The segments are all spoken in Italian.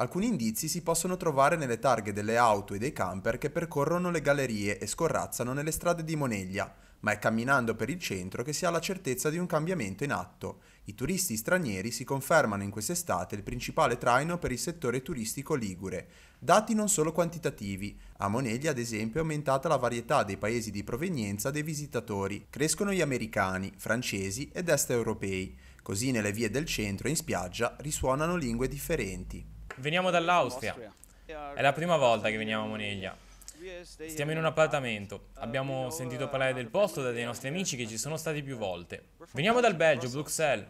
Alcuni indizi si possono trovare nelle targhe delle auto e dei camper che percorrono le gallerie e scorrazzano nelle strade di Moneglia, ma è camminando per il centro che si ha la certezza di un cambiamento in atto. I turisti stranieri si confermano in quest'estate il principale traino per il settore turistico ligure. Dati non solo quantitativi. A Moneglia, ad esempio, è aumentata la varietà dei paesi di provenienza dei visitatori. Crescono gli americani, francesi ed est europei. Così nelle vie del centro e in spiaggia risuonano lingue differenti. Veniamo dall'Austria. È la prima volta che veniamo a Moneglia. Stiamo in un appartamento. Abbiamo sentito parlare del posto da dei nostri amici che ci sono stati più volte. Veniamo dal Belgio, Bruxelles.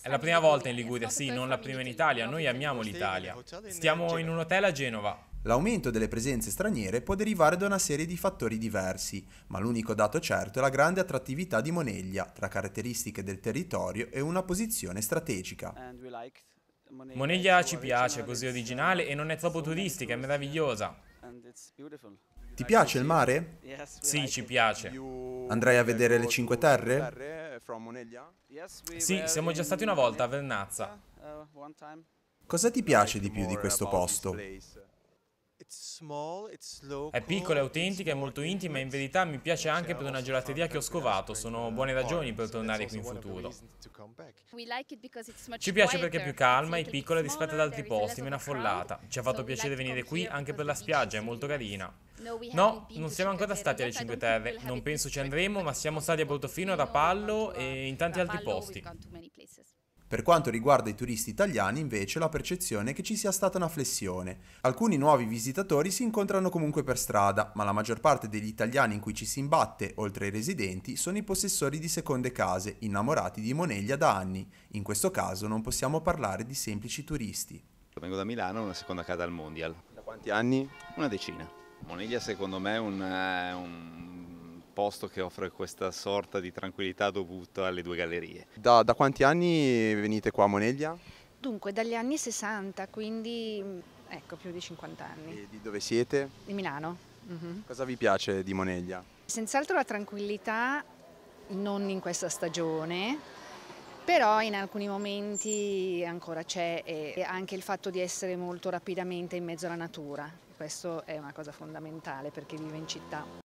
È la prima volta in Liguria, sì, non la prima in Italia. Noi amiamo l'Italia. Stiamo in un hotel a Genova. L'aumento delle presenze straniere può derivare da una serie di fattori diversi, ma l'unico dato certo è la grande attrattività di Moneglia, tra caratteristiche del territorio e una posizione strategica. Moneglia ci piace, è così originale e non è troppo turistica, è meravigliosa. Ti piace il mare? Sì, ci piace. Andrai a vedere le Cinque Terre? Sì, siamo già stati una volta a Vernazza. Uh, Cosa ti piace di più di questo posto? È piccola, è autentica, è molto intima e in verità mi piace cioè, anche per una gelateria che ho scovato. Sono buone ragioni per tornare qui in futuro. Ci piace perché è più calma e piccola rispetto ad altri posti, meno affollata. Ci ha fatto piacere venire qui anche per la spiaggia, è molto carina. No, non siamo ancora stati alle Cinque Terre. Non penso ci andremo, ma siamo stati a Portofino, a Rapallo e in tanti altri posti. Per quanto riguarda i turisti italiani, invece, la percezione è che ci sia stata una flessione. Alcuni nuovi visitatori si incontrano comunque per strada, ma la maggior parte degli italiani in cui ci si imbatte, oltre ai residenti, sono i possessori di seconde case, innamorati di Moneglia da anni. In questo caso non possiamo parlare di semplici turisti. Vengo da Milano, una seconda casa al Mondial. Da quanti anni? Una decina. Moneglia secondo me è un, eh, un posto che offre questa sorta di tranquillità dovuta alle due gallerie. Da, da quanti anni venite qua a Moneglia? Dunque, dagli anni 60, quindi ecco, più di 50 anni. E di dove siete? Di Milano. Uh mhm. -huh. Cosa vi piace di Moneglia? Senz'altro la tranquillità, non in questa stagione, però in alcuni momenti ancora c'è e anche il fatto di essere molto rapidamente in mezzo alla natura, questo è una cosa fondamentale per chi vive in città.